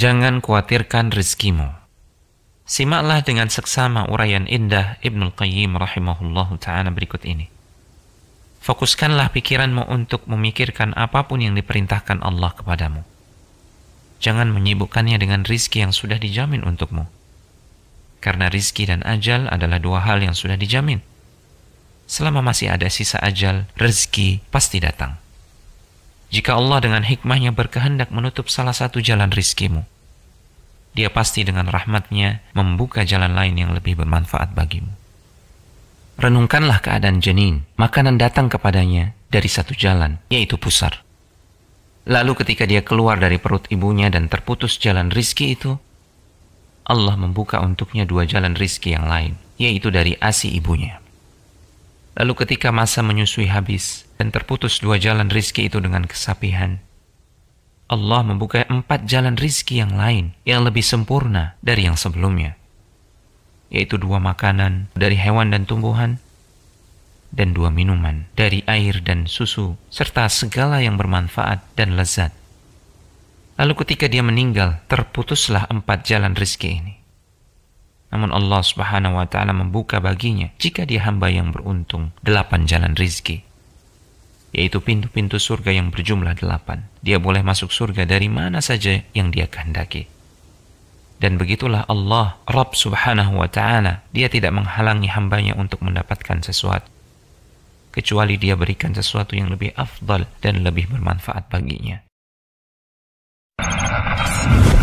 Jangan khawatirkan rezekimu. Simaklah dengan seksama uraian indah Ibnu Qayyim rahimahullahu taala berikut ini. Fokuskanlah pikiranmu untuk memikirkan apapun yang diperintahkan Allah kepadamu. Jangan menyibukkannya dengan rizki yang sudah dijamin untukmu karena rizki dan ajal adalah dua hal yang sudah dijamin. Selama masih ada sisa ajal, rezeki pasti datang. Jika Allah dengan hikmahnya berkehendak menutup salah satu jalan rizkimu, dia pasti dengan rahmatnya membuka jalan lain yang lebih bermanfaat bagimu. Renungkanlah keadaan janin, makanan datang kepadanya dari satu jalan, yaitu pusar. Lalu ketika dia keluar dari perut ibunya dan terputus jalan rizki itu, Allah membuka untuknya dua jalan rizki yang lain, yaitu dari asi ibunya. Lalu ketika masa menyusui habis dan terputus dua jalan rizki itu dengan kesapihan, Allah membuka empat jalan rizki yang lain yang lebih sempurna dari yang sebelumnya, yaitu dua makanan dari hewan dan tumbuhan, dan dua minuman dari air dan susu, serta segala yang bermanfaat dan lezat Lalu ketika dia meninggal, terputuslah empat jalan rizki ini. Namun Allah subhanahu wa ta'ala membuka baginya jika dia hamba yang beruntung delapan jalan rizki. Yaitu pintu-pintu surga yang berjumlah delapan. Dia boleh masuk surga dari mana saja yang dia kehendaki. Dan begitulah Allah, Rabb subhanahu wa ta'ala, dia tidak menghalangi hambanya untuk mendapatkan sesuatu. Kecuali dia berikan sesuatu yang lebih afdal dan lebih bermanfaat baginya. Yes.